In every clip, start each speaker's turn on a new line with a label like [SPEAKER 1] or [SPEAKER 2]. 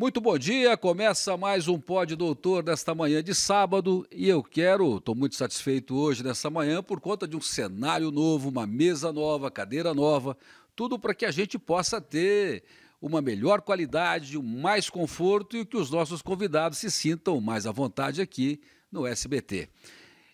[SPEAKER 1] Muito bom dia, começa mais um pódio, Doutor desta manhã de sábado e eu quero, estou muito satisfeito hoje nessa manhã por conta de um cenário novo, uma mesa nova, cadeira nova, tudo para que a gente possa ter uma melhor qualidade, um mais conforto e que os nossos convidados se sintam mais à vontade aqui no SBT.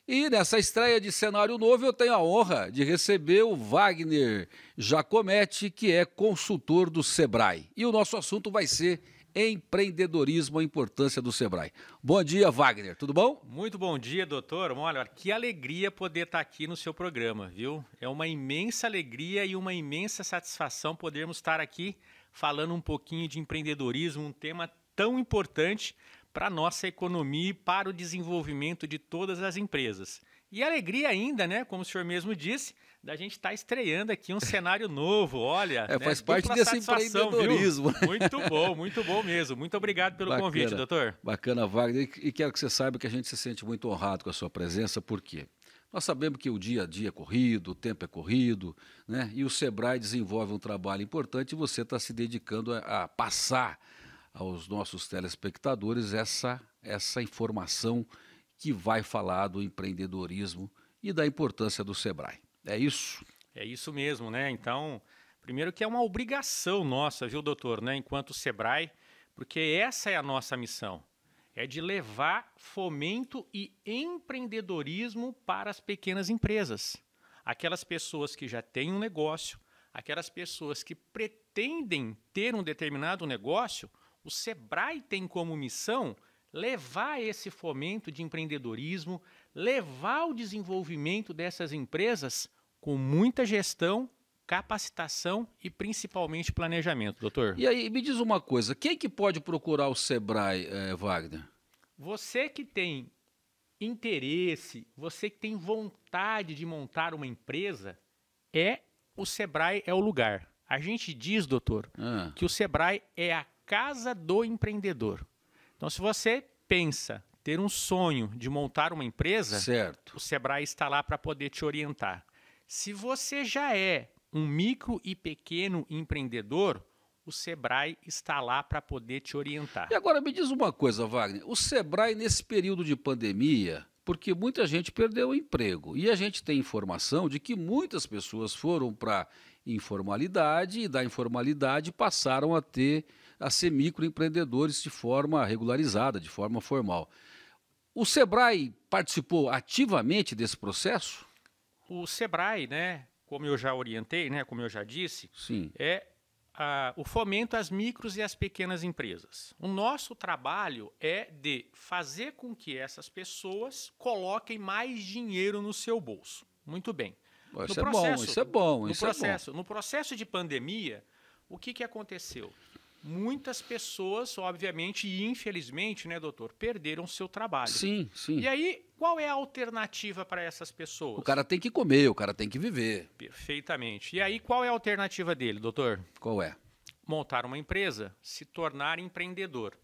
[SPEAKER 1] E nessa estreia de cenário novo, eu tenho a honra de receber o Wagner Jacometti, que é consultor do Sebrae. E o nosso assunto vai ser empreendedorismo, a importância do Sebrae. Bom dia, Wagner, tudo bom?
[SPEAKER 2] Muito bom dia, doutor. Olha, que alegria poder estar aqui no seu programa, viu? É uma imensa alegria e uma imensa satisfação podermos estar aqui falando um pouquinho de empreendedorismo, um tema tão importante para a nossa economia e para o desenvolvimento de todas as empresas. E alegria ainda, né? Como o senhor mesmo disse, da gente estar tá estreando aqui um cenário novo. Olha, é, né? faz parte dessa desse empreendedorismo. Viu? Muito bom, muito bom mesmo. Muito obrigado pelo bacana, convite, doutor.
[SPEAKER 1] Bacana, Wagner. E quero que você saiba que a gente se sente muito honrado com a sua presença, porque nós sabemos que o dia a dia é corrido, o tempo é corrido, né? E o Sebrae desenvolve um trabalho importante e você está se dedicando a, a passar aos nossos telespectadores essa, essa informação importante que vai falar do empreendedorismo e da importância do Sebrae. É isso? É isso mesmo, né? Então, primeiro que é uma obrigação
[SPEAKER 2] nossa, viu, doutor, né, enquanto Sebrae, porque essa é a nossa missão. É de levar fomento e empreendedorismo para as pequenas empresas. Aquelas pessoas que já têm um negócio, aquelas pessoas que pretendem ter um determinado negócio, o Sebrae tem como missão levar esse fomento de empreendedorismo, levar o desenvolvimento dessas empresas com muita gestão, capacitação e principalmente planejamento,
[SPEAKER 1] doutor. E aí, me diz uma coisa: quem que pode procurar o Sebrae, eh, Wagner?
[SPEAKER 2] Você que tem interesse, você que tem vontade de montar uma empresa, é o Sebrae é o lugar. A gente diz, doutor, ah. que o Sebrae é a casa do empreendedor. Então, se você pensa ter um sonho de montar uma empresa, certo. o Sebrae está lá para poder te orientar. Se você já é um micro e pequeno empreendedor, o Sebrae está lá para poder te orientar. E
[SPEAKER 1] agora me diz uma coisa, Wagner. O Sebrae, nesse período de pandemia, porque muita gente perdeu o emprego. E a gente tem informação de que muitas pessoas foram para informalidade e da informalidade passaram a ter a ser microempreendedores de forma regularizada, de forma formal. O Sebrae participou ativamente desse processo?
[SPEAKER 2] O Sebrae, né, como eu já orientei, né, como eu já disse, Sim. é a, o fomento às micros e às pequenas empresas. O nosso trabalho é de fazer com que essas pessoas coloquem mais dinheiro no seu bolso. Muito bem. Isso no é processo, bom, isso é bom. No, processo, é bom. no processo de pandemia, o que, que aconteceu? muitas pessoas, obviamente e infelizmente, né, doutor, perderam seu trabalho. Sim, sim. E aí, qual é a alternativa para essas pessoas? O cara
[SPEAKER 1] tem que comer, o cara tem que viver.
[SPEAKER 2] Perfeitamente. E aí, qual é a alternativa dele, doutor? Qual é? Montar uma empresa, se tornar empreendedor.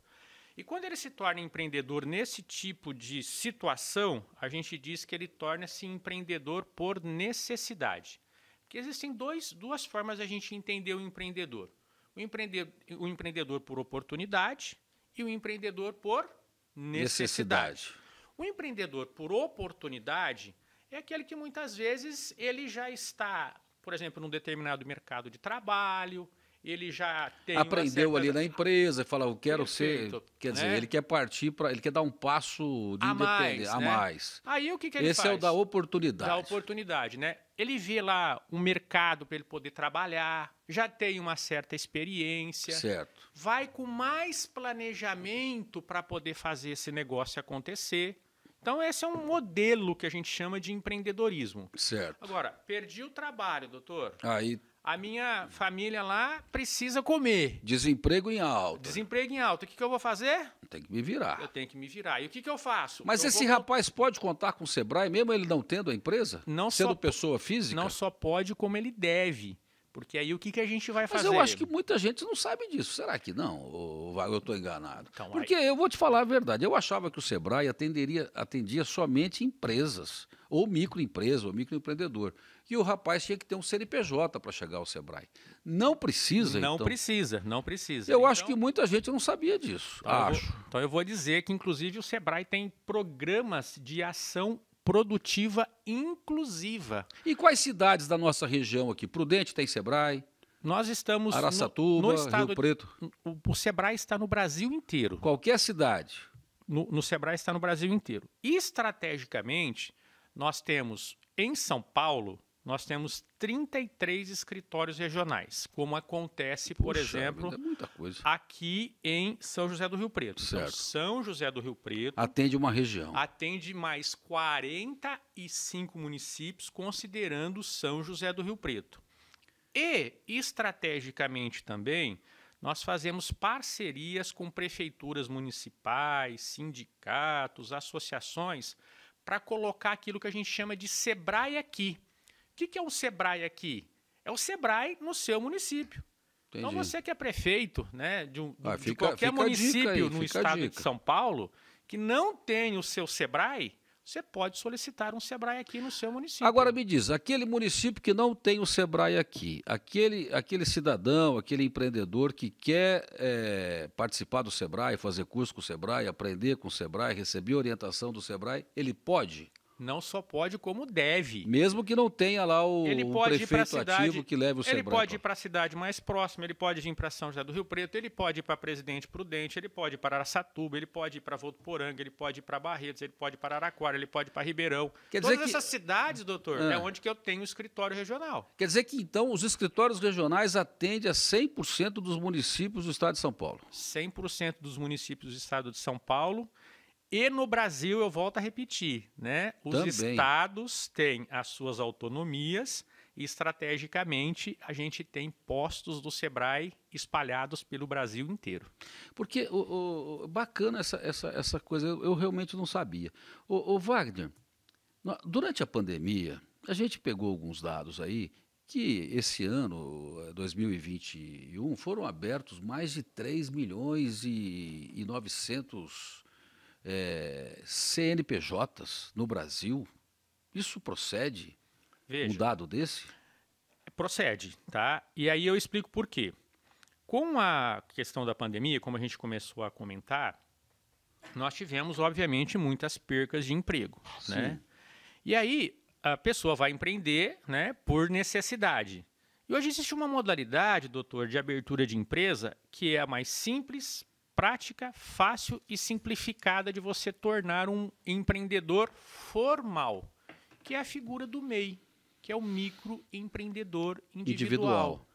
[SPEAKER 2] E quando ele se torna empreendedor nesse tipo de situação, a gente diz que ele torna-se empreendedor por necessidade. Porque existem dois, duas formas a gente entender o empreendedor o empreendedor, o empreendedor por oportunidade e o empreendedor por necessidade. necessidade. O empreendedor por oportunidade é aquele que muitas vezes ele já está, por exemplo, num determinado mercado de trabalho, ele já tem aprendeu certa... ali na
[SPEAKER 1] empresa, falou, quero Perfeito, ser, quer dizer, né? ele quer partir para, ele quer dar um passo de a mais, né? a mais. Aí o que, que ele Esse faz? é o da oportunidade. Da
[SPEAKER 2] oportunidade, né? Ele vê lá um mercado para ele poder trabalhar, já tem uma certa experiência. Certo. Vai com mais planejamento para poder fazer esse negócio acontecer. Então, esse é um modelo que a gente chama de empreendedorismo. Certo. Agora, perdi o trabalho, doutor. Aí a minha família lá precisa
[SPEAKER 1] comer. Desemprego em alta. Desemprego em alta. O que, que eu vou fazer? Tem que me virar. Eu tenho que me virar. E o que, que eu faço? Mas eu esse vou... rapaz pode contar com o Sebrae, mesmo ele não tendo a empresa? Não Sendo pessoa física? Não só pode, como ele deve. Porque aí o que, que a gente vai fazer? Mas eu acho que muita gente não sabe disso. Será que não? Ou eu estou enganado? Então, Porque aí... eu vou te falar a verdade. Eu achava que o Sebrae atenderia, atendia somente empresas, ou microempresa, ou microempreendedor. E o rapaz tinha que ter um CNPJ para chegar ao Sebrae. Não precisa, Não então.
[SPEAKER 2] precisa, não precisa.
[SPEAKER 1] Eu então... acho que muita gente não sabia disso, então acho. Eu vou, então eu vou dizer que, inclusive,
[SPEAKER 2] o Sebrae tem programas de ação produtiva inclusiva.
[SPEAKER 1] E quais cidades da nossa região aqui? Prudente tem tá Sebrae? Nós estamos Araçatuba, no, no estado, Rio Preto. O, o Sebrae está no Brasil inteiro. Qualquer cidade. No, no
[SPEAKER 2] Sebrae está no Brasil inteiro. estrategicamente, nós temos em São Paulo nós temos 33 escritórios regionais, como acontece, por exemplo, é aqui em São José do Rio Preto. Então, certo. Então, São José do Rio Preto
[SPEAKER 1] atende uma região.
[SPEAKER 2] Atende mais 45 municípios, considerando São José do Rio Preto. E, estrategicamente também, nós fazemos parcerias com prefeituras municipais, sindicatos, associações, para colocar aquilo que a gente chama de Sebrae aqui que, que é o SEBRAE aqui? É o SEBRAE no seu município. Então, Entendi. Então você que é prefeito né, de, um, ah, de qualquer município aí, no estado de São Paulo que não tem o seu SEBRAE,
[SPEAKER 1] você pode solicitar um
[SPEAKER 2] SEBRAE aqui no seu município.
[SPEAKER 1] Agora me diz, aquele município que não tem o SEBRAE aqui, aquele, aquele cidadão, aquele empreendedor que quer é, participar do SEBRAE, fazer curso com o SEBRAE, aprender com o SEBRAE, receber orientação do SEBRAE, ele pode? Não só pode, como deve. Mesmo que não tenha lá o ele pode prefeito cidade, ativo que leve o Sebrae. Ele pode
[SPEAKER 2] ir para a cidade mais próxima, ele pode ir para São José do Rio Preto, ele pode ir para Presidente Prudente, ele pode ir para Araçatuba, ele pode ir para Votuporanga, ele pode ir para Barretos, ele pode ir para Araquara, ele pode ir para Ribeirão. Quer Todas essas cidades, doutor, ah. é onde que eu tenho escritório regional.
[SPEAKER 1] Quer dizer que, então, os escritórios regionais atendem a 100% dos municípios do estado de São Paulo? 100% dos municípios do estado de São Paulo
[SPEAKER 2] e no Brasil, eu volto a repetir, né? Os Também. estados têm as suas autonomias e, estrategicamente, a gente tem postos do Sebrae
[SPEAKER 1] espalhados pelo Brasil inteiro. Porque, o, o bacana essa, essa, essa coisa, eu, realmente não sabia. O, o Wagner, durante a pandemia, a gente pegou alguns dados aí que esse ano, 2021, eh, foram abertos mais de 3 milhões e, e 900 é, CNPJs no Brasil? Isso procede? Veja, um dado desse? Procede, tá? E aí eu explico por quê.
[SPEAKER 2] Com a questão da pandemia, como a gente começou a comentar, nós tivemos, obviamente, muitas percas de emprego, Sim. né? E aí a pessoa vai empreender, né, por necessidade. E hoje existe uma modalidade, doutor, de abertura de empresa que é a mais simples, prática fácil e simplificada de você tornar um empreendedor formal, que é a figura do MEI, que é o microempreendedor individual. individual.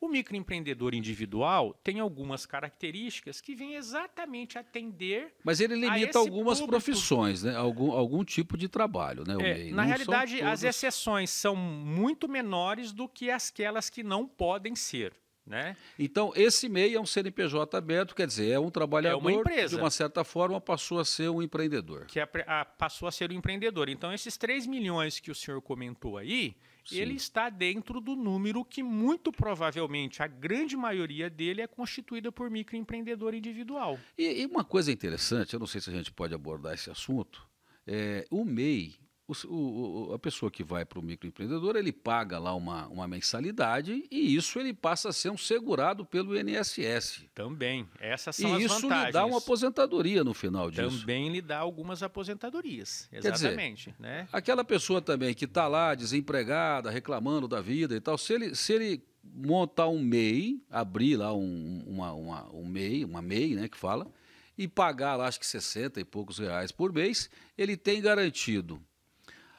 [SPEAKER 2] O microempreendedor individual tem algumas características que vêm exatamente atender. Mas ele limita algumas
[SPEAKER 1] público. profissões, né? algum, algum tipo de trabalho. Né? É, na não realidade, as
[SPEAKER 2] exceções
[SPEAKER 1] são muito menores do que aquelas que não podem ser. Né? Então, esse MEI é um CNPJ aberto, quer dizer, é um trabalhador é uma empresa. de uma certa forma passou a ser um empreendedor. Que
[SPEAKER 2] é a, passou a ser um empreendedor. Então, esses 3 milhões que o senhor comentou aí, Sim. ele está dentro do número que muito provavelmente a grande maioria dele é constituída por microempreendedor individual. E, e uma
[SPEAKER 1] coisa interessante, eu não sei se a gente pode abordar esse assunto, é, o MEI o, o, a pessoa que vai para o microempreendedor, ele paga lá uma, uma mensalidade e isso ele passa a ser um segurado pelo INSS. Também, essas são e as vantagens. E isso lhe dá uma aposentadoria no final disso. Também
[SPEAKER 2] lhe dá algumas aposentadorias, exatamente. Dizer, né?
[SPEAKER 1] Aquela pessoa também que está lá desempregada, reclamando da vida e tal, se ele, se ele montar um MEI, abrir lá um, uma, uma, um MEI, uma MEI, né, que fala, e pagar lá acho que 60 e poucos reais por mês, ele tem garantido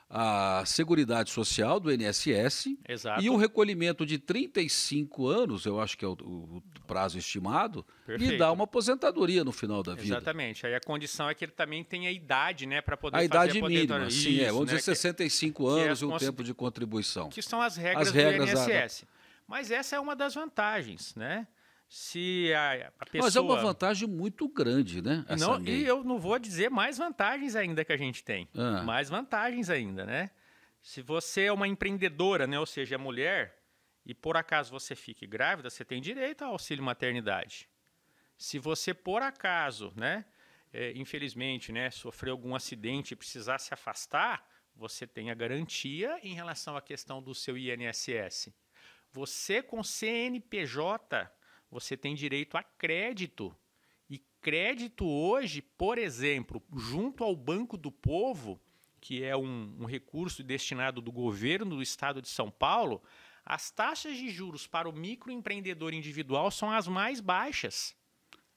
[SPEAKER 1] a Seguridade Social do NSS Exato. e o recolhimento de 35 anos, eu acho que é o, o prazo estimado, Perfeito. lhe dá uma aposentadoria no final da vida.
[SPEAKER 2] Exatamente. Aí a condição é que ele também tenha idade, né, para poder a fazer idade a mínima, sim, é, Isso, é, vamos né, dizer
[SPEAKER 1] 65 que, é é anos e é um tempo de contribuição. Que são as regras, as regras do NSS
[SPEAKER 2] Mas essa é uma das vantagens, né? se a, a, pessoa. Mas é uma
[SPEAKER 1] vantagem muito grande, né? Não, e
[SPEAKER 2] eu não vou dizer mais vantagens ainda que a gente tem. Ah. Mais vantagens ainda, né? Se você é uma empreendedora, né? Ou seja, é mulher, e por acaso você fique grávida, você tem direito ao auxílio maternidade. Se você, por acaso, né? É, infelizmente, né, sofreu algum acidente e precisar se afastar, você tem a garantia em relação à questão do seu INSS. Você com CNPJ você tem direito a crédito. E crédito hoje, por exemplo, junto ao Banco do Povo, que é um, um recurso destinado do governo do estado de São Paulo, as taxas de juros para o microempreendedor individual são as mais baixas.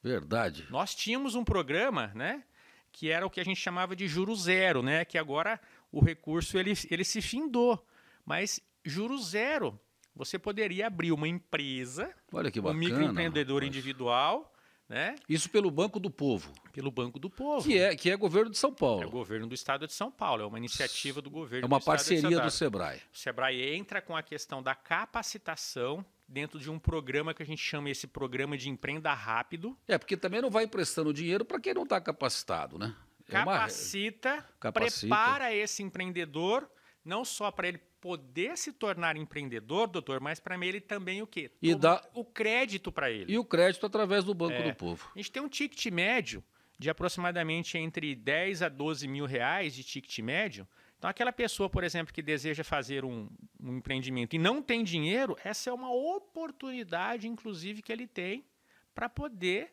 [SPEAKER 2] Verdade. Nós tínhamos um programa, né? Que era o que a gente chamava de juro zero, né? Que agora o recurso ele, ele se findou. Mas juro zero você poderia abrir uma empresa, Olha que bacana, um microempreendedor mas... individual, né? Isso pelo Banco do Povo. Pelo Banco do Povo. Que é, que é governo de São Paulo. É o governo do estado de São Paulo, é uma iniciativa do governo É uma do parceria do Sebrae. O Sebrae entra com a questão da capacitação dentro de um programa que a gente chama esse
[SPEAKER 1] programa de empreenda rápido. É, porque também não vai emprestando dinheiro para quem não está capacitado, né? É capacita, uma... capacita, prepara
[SPEAKER 2] esse empreendedor
[SPEAKER 1] não só para ele
[SPEAKER 2] poder se tornar empreendedor, doutor, mas para mim ele também o quê? E dá o crédito para ele. E
[SPEAKER 1] o crédito através do Banco é. do Povo.
[SPEAKER 2] A gente tem um ticket médio de aproximadamente entre 10 a 12 mil reais de ticket médio. Então, aquela pessoa, por exemplo, que deseja fazer um, um empreendimento e não tem dinheiro, essa é uma oportunidade, inclusive, que ele tem para poder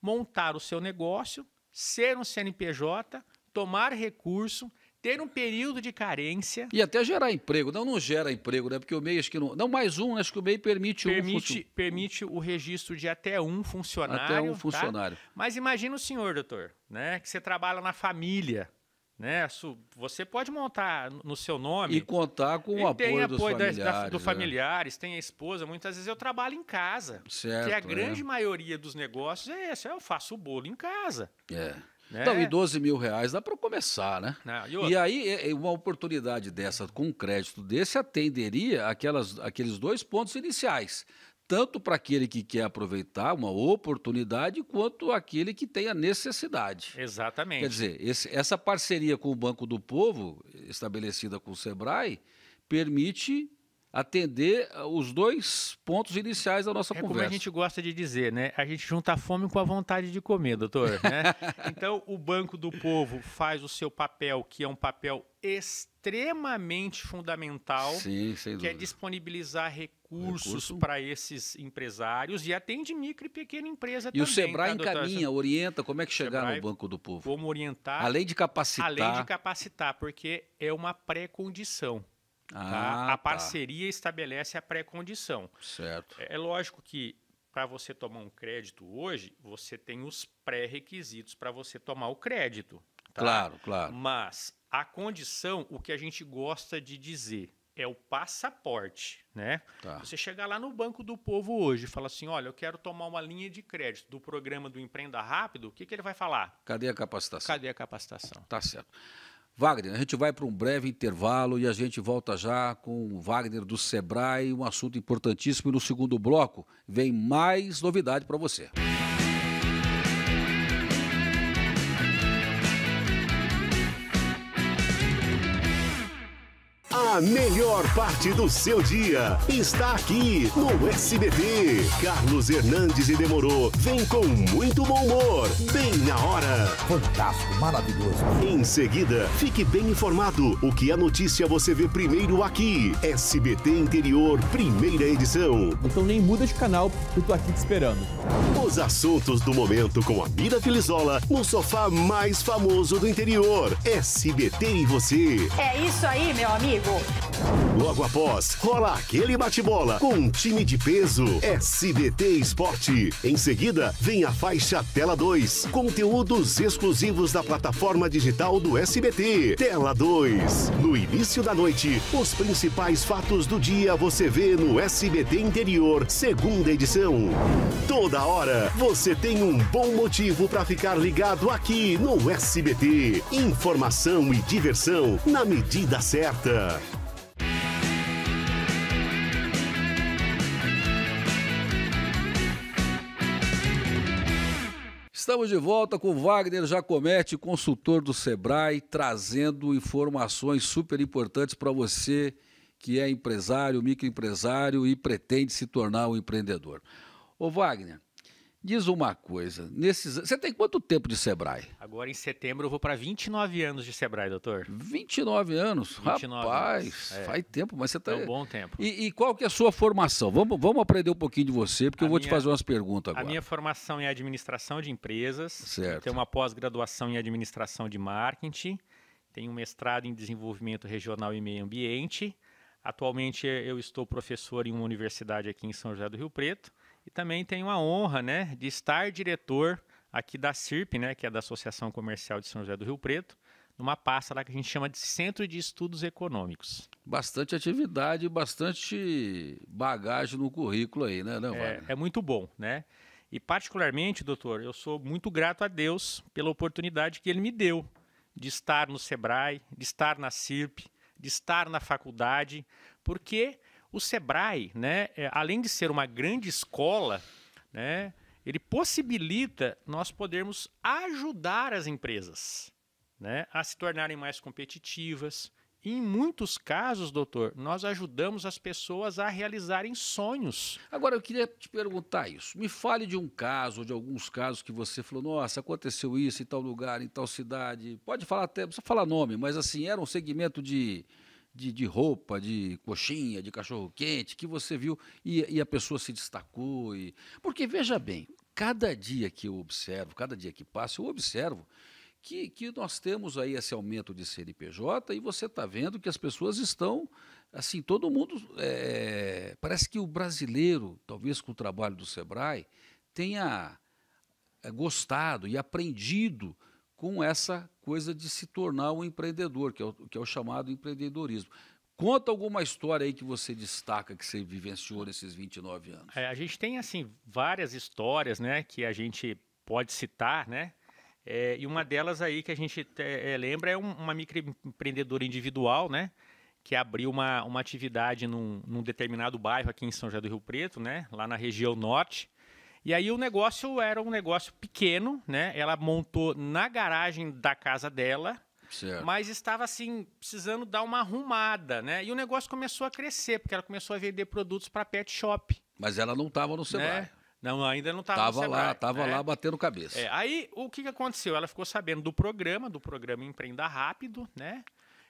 [SPEAKER 2] montar o seu negócio, ser um CNPJ, tomar recurso, ter um período de carência.
[SPEAKER 1] E até gerar emprego. Não, não gera emprego, né? Porque o MEI acho que não. Não, mais um, né? acho que o MEI permite, permite um.
[SPEAKER 2] Permite o registro de até um funcionário. Até um tá? funcionário. Tá? Mas imagina o senhor, doutor, né? Que você trabalha na família. Né? Você pode montar no seu nome. E contar com o apoio, tem apoio dos familiares. Da, da, do né? familiares, tem a esposa. Muitas vezes eu trabalho em casa. Certo. Que a grande é. maioria dos negócios é esse. É, eu faço o bolo em casa. É.
[SPEAKER 1] É. e 12 mil reais dá para começar, né? e, e, aí, é, é, uma oportunidade dessa, com um crédito desse, atenderia aquelas, aqueles dois pontos iniciais. Tanto para aquele que quer aproveitar uma oportunidade, quanto aquele que tem a necessidade. Exatamente. Quer dizer, esse, essa parceria com o Banco do Povo, estabelecida com o Sebrae, permite atender eh, os dois pontos iniciais da nossa é conversa. Como a gente
[SPEAKER 2] gosta de dizer, né? A gente junta a fome com a vontade de comer, doutor. Né? então, o Banco do Povo faz o seu papel, que é um papel extremamente fundamental, Sim, que é dúvida. é disponibilizar recursos Recurso. para esses empresários e atende micro e pequena empresa e também. E o Sebrae tá, encaminha,
[SPEAKER 1] orienta como é que chegar no Banco do Povo. Como orientar. Além de capacitar. Além de
[SPEAKER 2] capacitar, porque é uma pré-condição. Tá? Ah, a, a tá. parceria tá. estabelece a pré-condição. Certo. É, é lógico que para você tomar um crédito hoje, você tem os pré-requisitos para você tomar o crédito. Tá? Claro, claro. Mas a condição, o que a gente gosta de dizer, é o passaporte,
[SPEAKER 1] né? Tá. Você
[SPEAKER 2] chegar lá no Banco do Povo hoje e falar assim, olha, eu quero tomar uma linha de crédito do programa do Empreenda Rápido, o que, que ele vai falar?
[SPEAKER 1] Cadê a capacitação? Cadê a capacitação? Tá certo. Wagner, a gente vai para um breve intervalo e a gente volta já com o Wagner do Sebrae, um assunto importantíssimo. E no segundo bloco vem mais novidade para você.
[SPEAKER 3] A melhor parte do seu dia está aqui no SBT. Carlos Hernandes e Demorou vem com muito bom humor, bem na hora. Fantástico, maravilhoso. Em seguida, fique bem informado. O que é notícia você vê primeiro aqui. SBT Interior, primeira edição. Então nem muda de canal, eu tô aqui te esperando. Os assuntos do momento com a Mira Filizola no sofá mais famoso do interior. SBT e você.
[SPEAKER 2] É isso aí, meu amigo.
[SPEAKER 3] Logo após, rola aquele bate-bola com um time de peso, SBT Esporte. Em seguida, vem a faixa Tela 2, conteúdos exclusivos da plataforma digital do SBT. Tela 2. No início da noite, os principais fatos do dia você vê no SBT Interior, segunda edição. Toda hora, você tem um bom motivo para ficar ligado aqui no SBT. Informação e diversão na medida certa.
[SPEAKER 1] Estamos de volta com Wagner Jacomete, consultor do Sebrae, trazendo informações super importantes para você que é empresário, microempresário e pretende se tornar um empreendedor. Ô Wagner, Diz uma coisa, nesses você tem quanto tempo de Sebrae?
[SPEAKER 2] Agora em setembro eu vou para 29 anos de Sebrae, doutor. 29
[SPEAKER 1] anos? 29 Rapaz, anos. É. faz tempo,
[SPEAKER 2] mas você está... É um bom tempo.
[SPEAKER 1] E, e, qual que é a sua formação? Vamos, vamos aprender um pouquinho de você, porque a eu vou minha, te fazer umas perguntas agora. A minha
[SPEAKER 2] formação é administração de empresas. Certo. Tenho uma pós-graduação em administração de marketing. Tenho um mestrado em desenvolvimento regional e meio ambiente. Atualmente eu estou professor em uma universidade aqui em São José do Rio Preto e também tenho a honra né, de estar diretor aqui da CIRP, né, que é da Associação Comercial de São José do Rio Preto, numa pasta lá que a gente chama de Centro de Estudos Econômicos. Bastante atividade, bastante bagagem no currículo aí, né, não, né, é, é muito bom, né? E particularmente, doutor, eu sou muito grato a Deus pela oportunidade que ele me deu de estar no Sebrae, de estar na CIRP, de estar na faculdade, porque o Sebrae, né, é, além de ser uma grande escola, né, ele possibilita nós podermos ajudar as empresas né, a se tornarem mais competitivas. E em muitos casos, doutor, nós
[SPEAKER 1] ajudamos as pessoas a realizarem sonhos. Agora, eu queria te perguntar isso. Me fale de um caso, de alguns casos que você falou, nossa, aconteceu isso em tal lugar, em tal cidade. Pode falar até, não precisa falar nome, mas assim, era um segmento de, de, de roupa, de coxinha, de cachorro-quente, que você viu e, e a pessoa se destacou. E... Porque, veja bem, cada dia que eu observo, cada dia que passa, eu observo que, que nós temos aí esse aumento de CNPJ e você está vendo que as pessoas estão, assim, todo mundo. É, parece que o brasileiro, talvez com o trabalho do Sebrae, tenha é, gostado e aprendido com essa coisa de se tornar um empreendedor, que é o, que é o chamado empreendedorismo. Conta alguma história aí que você destaca que você vivenciou nesses 29 anos. É, a gente tem assim várias
[SPEAKER 2] histórias, né, que a gente pode citar, né? É, e uma delas aí que a gente é, lembra é um, uma microempreendedora individual, né? Que abriu uma, uma atividade num, num determinado bairro aqui em São José do Rio Preto, né? Lá na região norte. E aí o negócio era um negócio pequeno, né? Ela montou na garagem da casa dela. Certo. Mas estava assim, precisando dar uma arrumada, né? E o negócio começou a crescer, porque ela começou a vender produtos para pet shop.
[SPEAKER 1] Mas ela não estava no Sebrae. Né? Não, ainda não estava Tava, tava lá, estava né? lá batendo cabeça. É,
[SPEAKER 2] aí o que, que aconteceu? Ela ficou sabendo do programa, do programa Empreenda Rápido, né?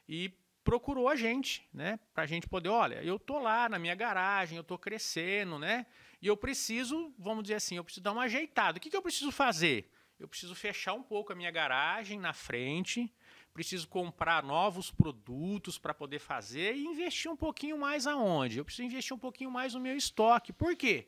[SPEAKER 2] E procurou a gente, né? Pra gente poder, olha, eu tô lá na minha garagem, eu tô crescendo, né? E eu preciso, vamos dizer assim, eu preciso dar uma ajeitada. O que, que eu preciso fazer? Eu preciso fechar um pouco a minha garagem na frente, preciso comprar novos produtos para poder fazer e investir um pouquinho mais aonde? Eu preciso investir um pouquinho mais no meu estoque. Por quê?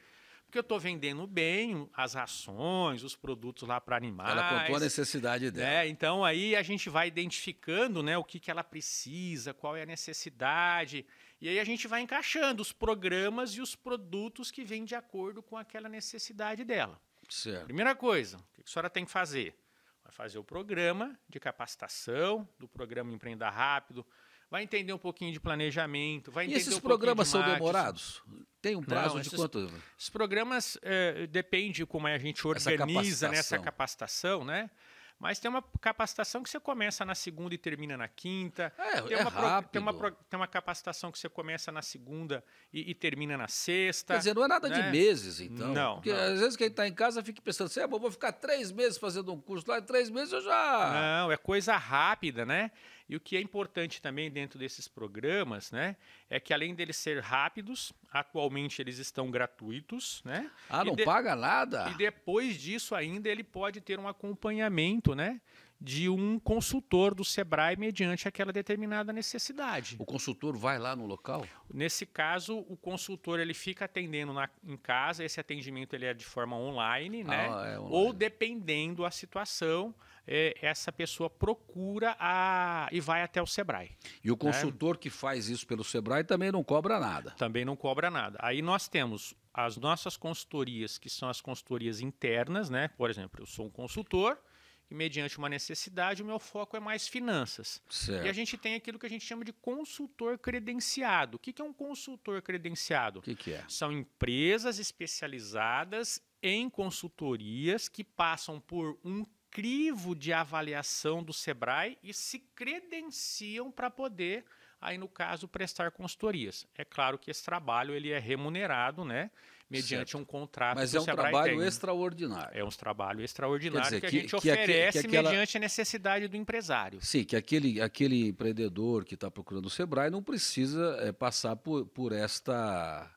[SPEAKER 2] porque eu estou vendendo bem as rações, os produtos lá para animais. Ela contou a
[SPEAKER 1] necessidade dela. Né?
[SPEAKER 2] Então aí a gente vai identificando né, o que, que ela precisa, qual é a necessidade. E aí a gente vai encaixando os programas e os produtos que vêm de acordo com aquela necessidade dela. Certo. Primeira coisa, o que a senhora tem que fazer? Vai fazer o programa de capacitação, do programa Empreenda Rápido, vai entender um pouquinho de planejamento, vai entender E esses um programas de são demorados? Tem um prazo Não, de esses, quanto? Esses programas é, depende como é a gente organiza nessa né, capacitação. Né, capacitação, né? Mas tem uma capacitação que você começa na segunda e termina na quinta. É, tem, é uma rápido. tem, uma tem uma capacitação que você começa na segunda e, e termina na sexta. Quer dizer, não é nada né? de meses, então. Não. Porque não. às vezes
[SPEAKER 1] quem está em casa fica pensando assim, ah, vou ficar três meses fazendo um curso lá, três meses eu já.
[SPEAKER 2] Não, é coisa rápida, né? E o que é importante também dentro desses programas, né, é que além deles ser rápidos, atualmente eles estão gratuitos, né? Ah, não de... paga nada. E depois disso ainda ele pode ter um acompanhamento, né? de um consultor do Sebrae mediante aquela determinada necessidade. O consultor vai lá no local? Nesse caso, o consultor ele fica atendendo na, em casa, esse atendimento ele é de forma online, né, ah, né? É online. Ou dependendo a situação, é, essa pessoa procura a, e vai até o Sebrae. E o né? consultor
[SPEAKER 1] né? que faz isso pelo Sebrae também
[SPEAKER 2] não cobra nada. Também não cobra nada. Aí nós temos as nossas consultorias, que são as consultorias internas, né? Por exemplo, eu sou um consultor e, mediante uma necessidade, o meu foco é mais finanças. Certo. E a gente tem aquilo que a gente chama de consultor credenciado. O que, é um consultor credenciado? O que, que é? São empresas especializadas em consultorias que passam por um crivo de avaliação do Sebrae e se credenciam para poder, aí no caso, prestar consultorias. É claro que esse trabalho ele é remunerado, né? Mediante certo. um contrato. Mas é um trabalho tem. extraordinário. É um trabalho extraordinário dizer, que, que, a gente que, oferece que aquela... mediante a necessidade do
[SPEAKER 1] empresário. Sim, que aquele, aquele empreendedor que está procurando o Sebrae não precisa é, passar por, por esta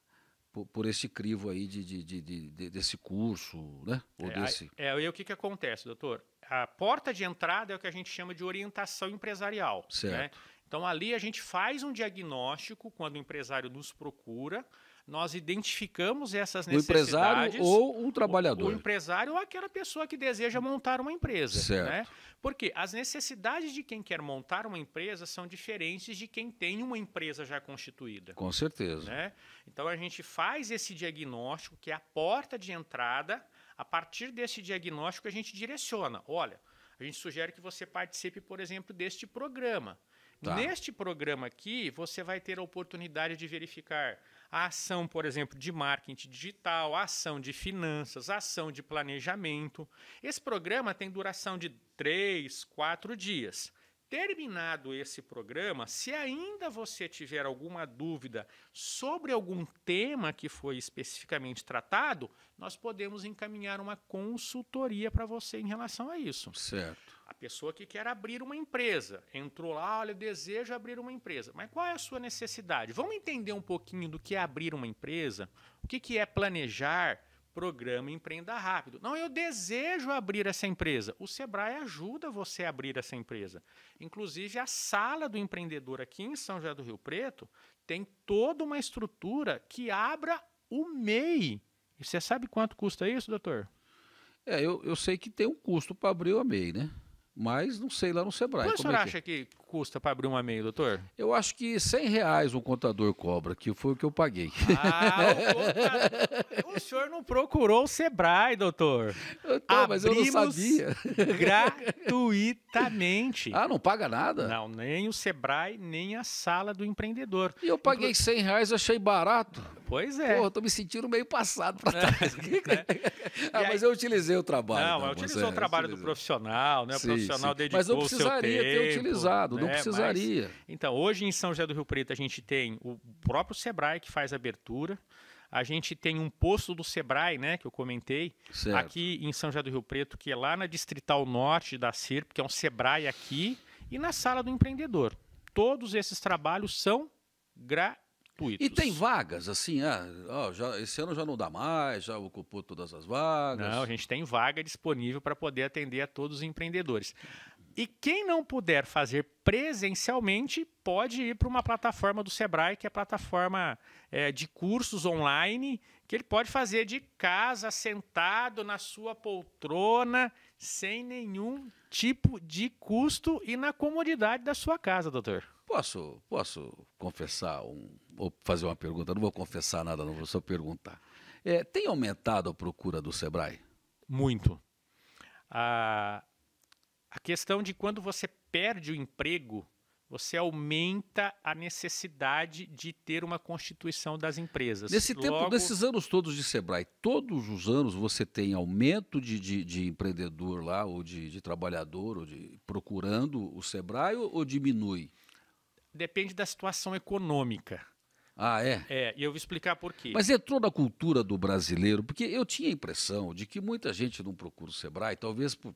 [SPEAKER 1] por, por esse crivo aí de, de, de, de, desse curso, né? Ou é, desse...
[SPEAKER 2] é, e o que, que acontece, doutor? A porta de entrada é o que a gente chama de orientação empresarial. Né? Certo. Né? Então, ali a gente faz um diagnóstico quando o empresário nos procura nós identificamos essas necessidades. O empresário ou o trabalhador. O, o empresário ou aquela pessoa que deseja montar uma empresa. Certo. Né? Porque as necessidades de quem quer montar uma empresa são diferentes de quem tem uma empresa já constituída. Com certeza. Né? Então a gente faz esse diagnóstico, que é a porta de entrada. A partir desse diagnóstico, a gente direciona. Olha, a gente sugere que você participe, por exemplo, deste programa. Tá. Neste programa aqui, você vai ter a oportunidade de verificar a ação, por exemplo, de marketing digital, a ação de finanças, a ação de planejamento. Esse programa tem duração de três, quatro dias. Terminado esse programa, se ainda você tiver alguma dúvida sobre algum tema que foi especificamente tratado, nós podemos encaminhar uma consultoria para você em relação a isso. Certo. A pessoa que quer abrir uma empresa entrou lá, olha, desejo abrir uma empresa. Mas qual é a sua necessidade? Vamos entender um pouquinho do que é abrir uma empresa, o que, que é planejar, programa Empreenda Rápido. Não, eu desejo abrir essa empresa. O Sebrae ajuda você a abrir essa empresa. Inclusive, a sala do empreendedor aqui em São José do Rio Preto tem
[SPEAKER 1] toda uma estrutura que abra o MEI. E você sabe quanto custa isso, doutor? É, eu, eu sei que tem um custo para abrir o MEI, né? Mas não sei lá no Sebrae. Mas o senhor é que... acha que custa para abrir uma MEI, doutor? Eu acho que 100 reais um contador cobra, que foi o que eu paguei. Ah, o, o senhor não procurou o Sebrae,
[SPEAKER 2] doutor. Eu tô, mas eu não sabia. gratuitamente. Ah, não paga nada? Não, nem o Sebrae, nem a sala do empreendedor. E eu paguei 100
[SPEAKER 1] reais, achei barato. Pois é. Porra, tô me sentindo meio passado para trás. É. Né?
[SPEAKER 2] é. ah, mas eu utilizei o trabalho. Não, então, eu utilizei é, o trabalho utilizei. do profissional, né? O sim, profissional sim. dedicou o seu tempo. Mas eu precisaria ter utilizado não né, precisaria. Mas, então, hoje em São José do Rio Preto, a gente tem o próprio Sebrae que faz abertura. A gente tem um posto do Sebrae, né, que eu comentei, certo. aqui em São José do Rio Preto, que é lá na Distrital Norte da CIRP, que é um Sebrae aqui,
[SPEAKER 1] e na Sala do Empreendedor. Todos esses trabalhos são gratuitos. E tem vagas, assim, ah, ó, já, esse ano já não dá mais, já ocupou todas as
[SPEAKER 2] vagas. Não, a gente tem vaga disponível para poder atender a todos os empreendedores. E quem não puder fazer presencialmente, pode ir para uma plataforma do Sebrae, que é a plataforma é, de cursos online, que ele pode fazer de casa, sentado na sua poltrona, sem nenhum tipo de custo e na comodidade da
[SPEAKER 1] sua casa, doutor. Posso, posso confessar, um, ou fazer uma pergunta? Não vou confessar nada, não vou só perguntar. É, tem aumentado a procura do Sebrae? Muito.
[SPEAKER 2] A, ah, a questão de quando você perde o emprego, você aumenta a necessidade de ter uma constituição das empresas. Nesse Logo... tempo, nesses
[SPEAKER 1] anos todos de Sebrae, todos os anos você tem aumento de, de, de empreendedor lá, ou de, de trabalhador, ou de procurando o Sebrae, ou, ou diminui? Depende da situação econômica. Ah, é?
[SPEAKER 2] É, e eu vou explicar por quê. Mas entrou
[SPEAKER 1] na cultura do brasileiro, porque eu tinha a impressão de que muita gente não procura o Sebrae, talvez por,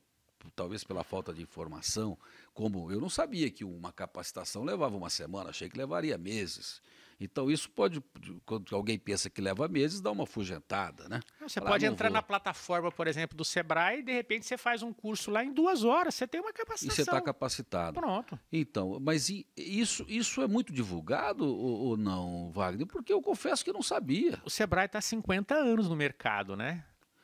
[SPEAKER 1] talvez pela falta de informação, como eu não sabia que uma capacitação levava uma semana, achei que levaria meses. Então, isso pode, quando alguém pensa que leva meses, dá uma fugentada, né? Você Falar, pode entrar vou. na
[SPEAKER 2] plataforma, por exemplo, do Sebrae e, de repente, você faz um curso lá em duas horas, você tem uma capacitação. E você está
[SPEAKER 1] capacitado. Pronto. Então, mas isso, isso é muito divulgado ou, ou não, Wagner? Porque eu confesso que não sabia. O Sebrae está há 50 anos no mercado, né?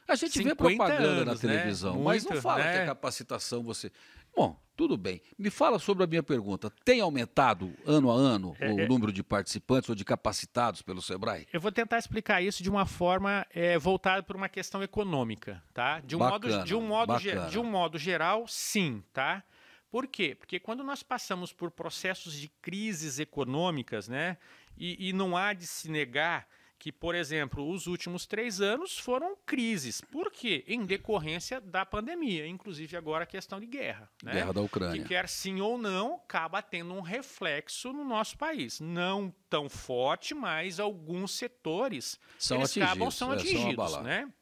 [SPEAKER 1] A gente vê propaganda anos, na né? televisão, né? mas não fala é né? que a capacitação você. Bom, tudo bem. Me fala sobre a minha pergunta. Tem aumentado ano a ano é, o é... número de participantes ou de capacitados pelo Sebrae? Eu
[SPEAKER 2] vou tentar explicar isso de uma forma é, voltada para uma questão econômica, tá? De um bacana, modo, de um modo, ge, de um modo geral, sim, tá? Por quê? Porque quando nós passamos por processos de crises econômicas, né? E, e não há de se negar que, por exemplo, os últimos três anos foram crises. Por quê? Em decorrência da pandemia, inclusive agora a questão de guerra. Né? Guerra da Ucrânia. Que quer sim ou não, acaba tendo um reflexo no nosso país. Não tão forte, mas alguns setores são eles atingidos, acabam é, são atingidos. É, né?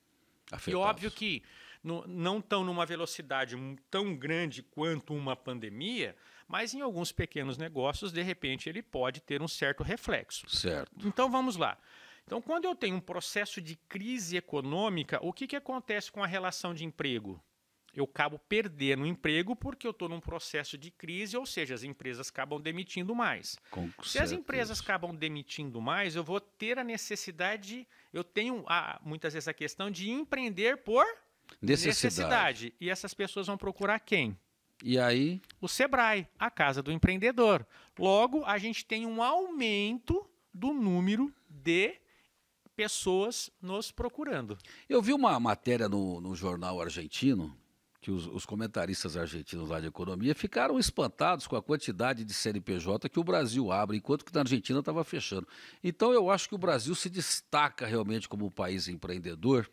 [SPEAKER 2] E óbvio que não estão numa velocidade tão grande quanto uma pandemia, mas em alguns pequenos negócios, de repente, ele pode ter um certo reflexo. Certo. Então vamos lá. Então, quando eu tenho um processo de crise econômica, o que, que acontece com a relação de emprego? Eu acabo perdendo o emprego porque eu estou num processo de crise, ou seja, as empresas acabam demitindo mais. Com Se certeza. as empresas acabam demitindo mais, eu vou ter a necessidade, de, eu tenho a, muitas vezes a questão de empreender por
[SPEAKER 1] necessidade. necessidade.
[SPEAKER 2] E essas pessoas vão procurar quem?
[SPEAKER 1] E aí? O
[SPEAKER 2] Sebrae, a casa do empreendedor. Logo, a gente tem um aumento do
[SPEAKER 1] número de pessoas nos procurando. Eu vi uma matéria no, no jornal argentino que os, os, comentaristas argentinos lá de economia ficaram espantados com a quantidade de CNPJ que o Brasil abre, enquanto que na Argentina estava fechando. Então eu acho que o Brasil se destaca realmente como um país empreendedor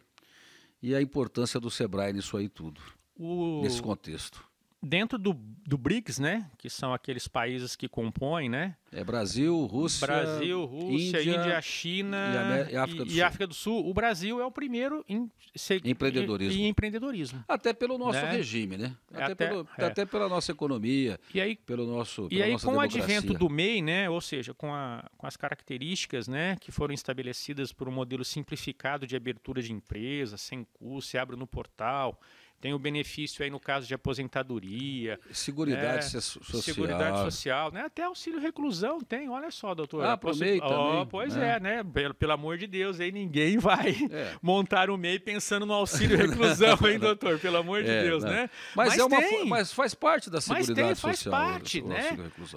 [SPEAKER 1] e a importância do Sebrae nisso aí tudo,
[SPEAKER 2] o... nesse
[SPEAKER 1] contexto dentro do, do BRICS,
[SPEAKER 2] né? Que são aqueles países que compõem, né?
[SPEAKER 1] É Brasil, Rússia, Brasil, Rússia,
[SPEAKER 2] Índia, Índia China e, África, do e, África do Sul. O Brasil é o primeiro em se, empreendedorismo.
[SPEAKER 1] empreendedorismo. Até pelo nosso né? regime, né? Até, até, pelo, é. até, pela nossa economia. E aí, pelo nosso. E aí, com democracia. o advento do
[SPEAKER 2] MEI, né? Ou seja, com, a, com as características, né? Que foram estabelecidas por um modelo simplificado de abertura de empresa, sem custo, se abre no portal tem o benefício aí no caso de aposentadoria. Seguridade né? social. Seguridade social, né? Até auxílio reclusão tem, olha só, doutor. Ah, pro oh, Pois né? é, né? Pelo, pelo amor de Deus, aí ninguém vai é. montar o MEI pensando no auxílio reclusão, hein, doutor? Pelo amor de é, Deus, não. né? Mas, mas, é uma, mas faz parte da seguridade mas tem, faz social, parte, né?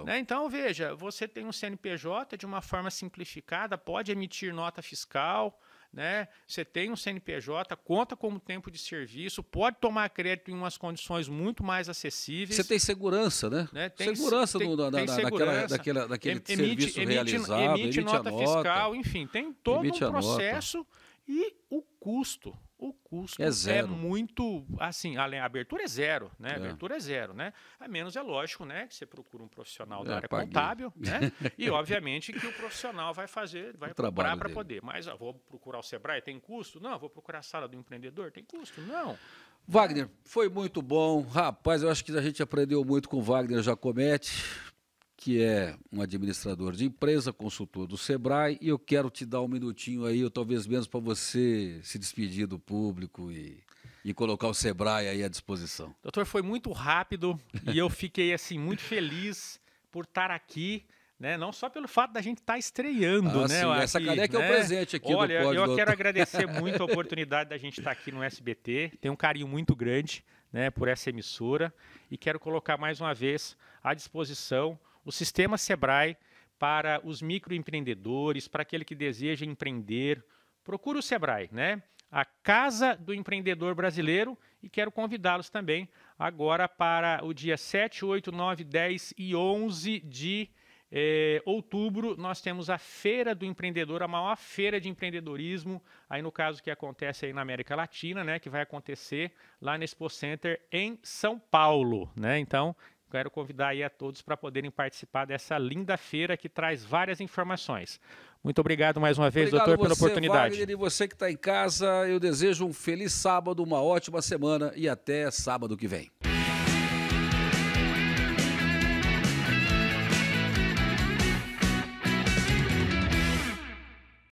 [SPEAKER 2] né? Então, veja, você tem um CNPJ de uma forma simplificada, pode emitir nota fiscal, né? Você tem um CNPJ, conta como tempo de serviço, pode tomar crédito em umas condições muito mais acessíveis. Você tem
[SPEAKER 1] segurança, né?
[SPEAKER 2] né? Tem, segurança, tem, do, da, tem da, segurança. Daquela, daquela, daquele emite, serviço emite, realizado. Emite, emite nota, nota, fiscal, enfim, tem todo um processo nota. e o custo o custo é, é zero. é muito assim, além abertura é zero, né? É. Abertura é zero, né? A menos é lógico, né, que você procura um profissional da é, área paguei. contábil, né? e obviamente que o profissional vai fazer, vai trabalhar para poder. Mas vou procurar o Sebrae, tem custo? Não, vou procurar a sala do empreendedor, tem custo? Não.
[SPEAKER 1] Wagner, foi muito bom. Rapaz, eu acho que a gente aprendeu muito com Wagner Jacomete que é um administrador de empresa, consultor do Sebrae, e eu quero te dar um minutinho aí, ou talvez menos, para você se despedir do público e, e colocar o Sebrae aí à disposição.
[SPEAKER 2] Doutor, foi muito rápido e eu
[SPEAKER 1] fiquei assim
[SPEAKER 2] muito feliz por estar aqui. Né? Não só pelo fato da gente estar tá estreando, ah, né? Sim, aqui, essa caneca né? é o né? presente aqui Olha, do Olha, eu quero agradecer muito a oportunidade da gente estar tá aqui no SBT. Tenho um carinho muito grande, né, por essa emissora e quero colocar mais uma vez à disposição o sistema Sebrae para os microempreendedores, para aquele que deseja empreender. Procure o Sebrae, né? A Casa do Empreendedor Brasileiro e quero convidá-los também agora para o dia 7, 8, 9, 10 e 11 de é, outubro nós temos a Feira do Empreendedor, a maior feira de empreendedorismo, aí no caso que acontece aí na América Latina, né, que vai acontecer lá no Expo Center em São Paulo, né? Então, Quero convidar aí a todos para poderem participar dessa linda feira que traz várias informações. Muito obrigado mais uma vez, obrigado doutor, você, pela oportunidade.
[SPEAKER 1] Wagner, e você que está em casa, eu desejo um feliz sábado, uma ótima semana e até sábado que vem.